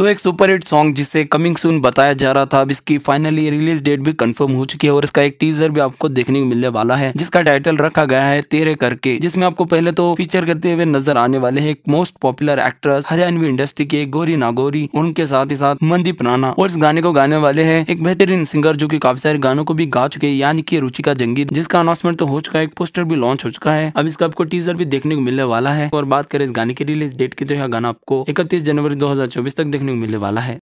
तो एक super hit song जिसे कमिंग सून बताया जा रहा था अब इसकी फाइनली रिलीज डेट भी कंफर्म हो चुकी है और इसका एक टीजर भी आपको देखने को मिलने वाला है जिसका टाइटल रखा गया है तेरे करके जिसमें आपको पहले तो फीचर करते हुए नजर आने वाले है एक most popular actress Haryanvi industry के गौरी नागौरी उनके साथ ही साथ मंदीप राना और इस गाने को गाने वाले है एक बेहतरीन सिंगर जो की काफी सारे गानों को भी गा चुके हैं यानी की रुचिका जंगी जिसका अनाउंसमेंट तो हो चुका है एक पोस्टर भी लॉन्च हो चुका है अब इसका आपको टीजर भी देखने को मिलने वाला है और बात करें इस गाने की रिलीज डेट की तो यह गाना आपको इकतीस जनवरी दो तक देखने मिलने वाला है